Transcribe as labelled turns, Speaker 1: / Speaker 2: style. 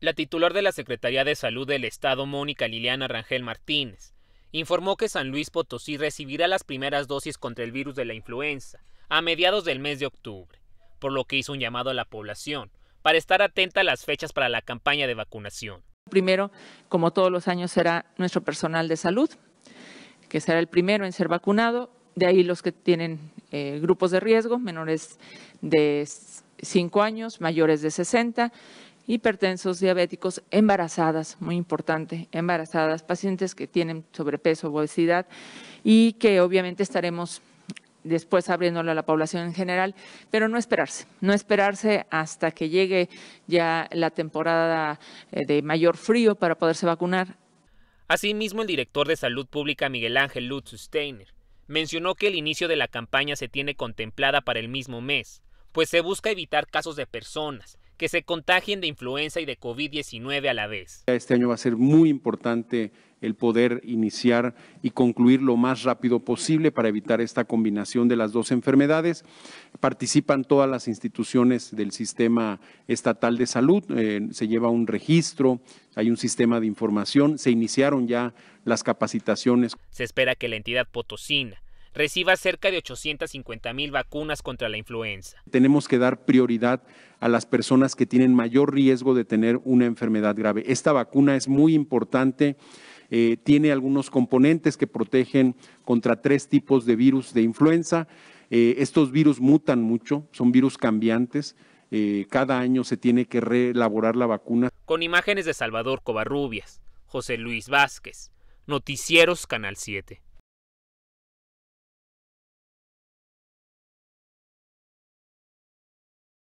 Speaker 1: La titular de la Secretaría de Salud del Estado, Mónica Liliana Rangel Martínez, informó que San Luis Potosí recibirá las primeras dosis contra el virus de la influenza a mediados del mes de octubre, por lo que hizo un llamado a la población para estar atenta a las fechas para la campaña de vacunación.
Speaker 2: Primero, como todos los años, será nuestro personal de salud, que será el primero en ser vacunado, de ahí los que tienen eh, grupos de riesgo, menores de 5 años, mayores de 60, hipertensos, diabéticos, embarazadas, muy importante, embarazadas, pacientes que tienen sobrepeso, obesidad y que obviamente estaremos después abriéndolo a la población en general, pero no esperarse, no esperarse hasta que llegue ya la temporada eh, de mayor frío para poderse vacunar.
Speaker 1: Asimismo, el director de Salud Pública Miguel Ángel Lutz Steiner mencionó que el inicio de la campaña se tiene contemplada para el mismo mes, pues se busca evitar casos de personas que se contagien de influenza y de COVID-19 a la vez.
Speaker 3: Este año va a ser muy importante el poder iniciar y concluir lo más rápido posible para evitar esta combinación de las dos enfermedades. Participan todas las instituciones del sistema estatal de salud, eh, se lleva un registro, hay un sistema de información, se iniciaron ya las capacitaciones.
Speaker 1: Se espera que la entidad potosina reciba cerca de 850 mil vacunas contra la influenza.
Speaker 3: Tenemos que dar prioridad a las personas que tienen mayor riesgo de tener una enfermedad grave. Esta vacuna es muy importante. Eh, tiene algunos componentes que protegen contra tres tipos de virus de influenza. Eh, estos virus mutan mucho, son virus cambiantes. Eh, cada año se tiene que reelaborar la vacuna.
Speaker 1: Con imágenes de Salvador Covarrubias, José Luis Vázquez, Noticieros Canal
Speaker 3: 7.